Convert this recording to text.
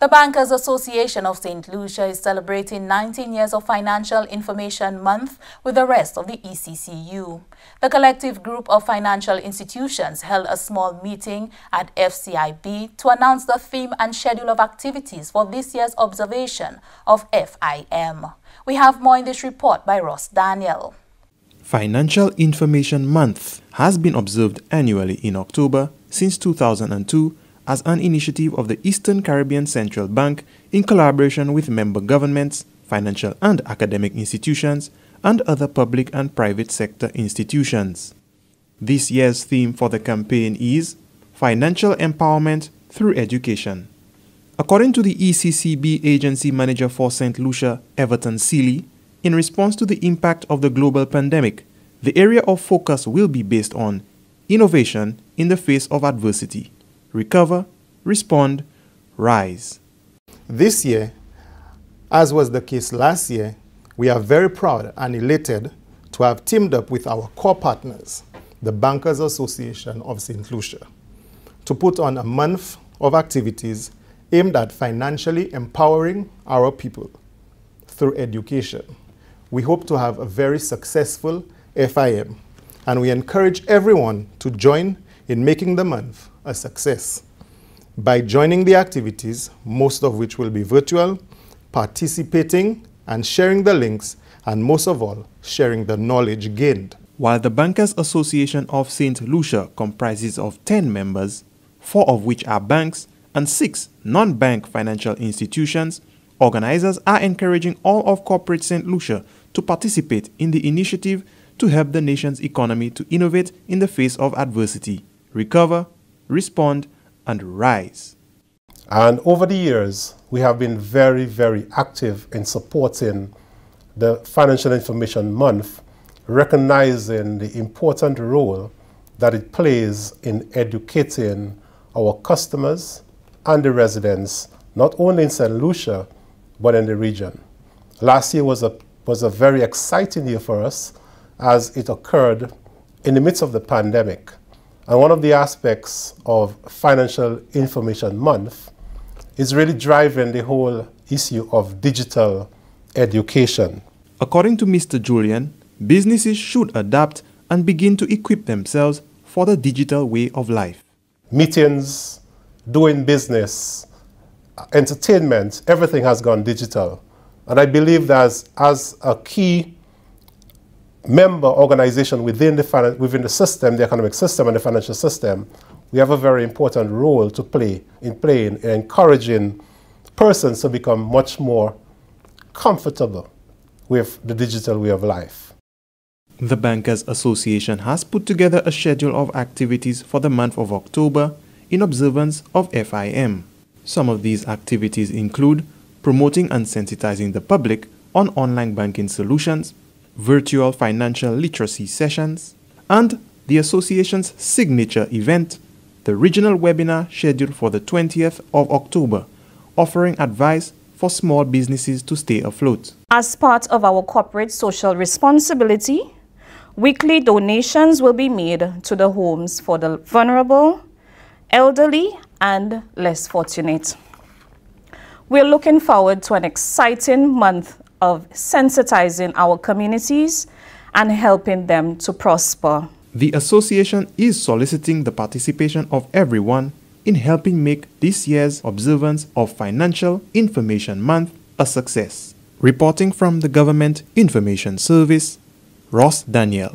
The Bankers Association of St. Lucia is celebrating 19 years of Financial Information Month with the rest of the ECCU. The collective group of financial institutions held a small meeting at FCIB to announce the theme and schedule of activities for this year's observation of FIM. We have more in this report by Ross Daniel. Financial Information Month has been observed annually in October since 2002 as an initiative of the Eastern Caribbean Central Bank in collaboration with member governments, financial and academic institutions, and other public and private sector institutions. This year's theme for the campaign is Financial Empowerment Through Education. According to the ECCB agency manager for St. Lucia, Everton Seeley, in response to the impact of the global pandemic, the area of focus will be based on innovation in the face of adversity recover, respond, rise. This year, as was the case last year, we are very proud and elated to have teamed up with our core partners, the Bankers Association of St. Lucia, to put on a month of activities aimed at financially empowering our people through education. We hope to have a very successful FIM, and we encourage everyone to join in making the month a success by joining the activities, most of which will be virtual, participating and sharing the links, and most of all, sharing the knowledge gained. While the Bankers Association of St. Lucia comprises of 10 members, four of which are banks and six non-bank financial institutions, organizers are encouraging all of corporate St. Lucia to participate in the initiative to help the nation's economy to innovate in the face of adversity, recover, respond, and rise. And over the years, we have been very, very active in supporting the Financial Information Month, recognizing the important role that it plays in educating our customers and the residents, not only in St. Lucia, but in the region. Last year was a, was a very exciting year for us as it occurred in the midst of the pandemic. And one of the aspects of Financial Information Month is really driving the whole issue of digital education. According to Mr. Julian, businesses should adapt and begin to equip themselves for the digital way of life. Meetings, doing business, entertainment, everything has gone digital. And I believe that as, as a key member organization within the, within the system, the economic system and the financial system, we have a very important role to play in playing in encouraging persons to become much more comfortable with the digital way of life. The Bankers Association has put together a schedule of activities for the month of October in observance of FIM. Some of these activities include promoting and sensitizing the public on online banking solutions virtual financial literacy sessions, and the association's signature event, the regional webinar scheduled for the 20th of October, offering advice for small businesses to stay afloat. As part of our corporate social responsibility, weekly donations will be made to the homes for the vulnerable, elderly, and less fortunate. We're looking forward to an exciting month of sensitizing our communities and helping them to prosper. The association is soliciting the participation of everyone in helping make this year's observance of Financial Information Month a success. Reporting from the Government Information Service, Ross Daniel.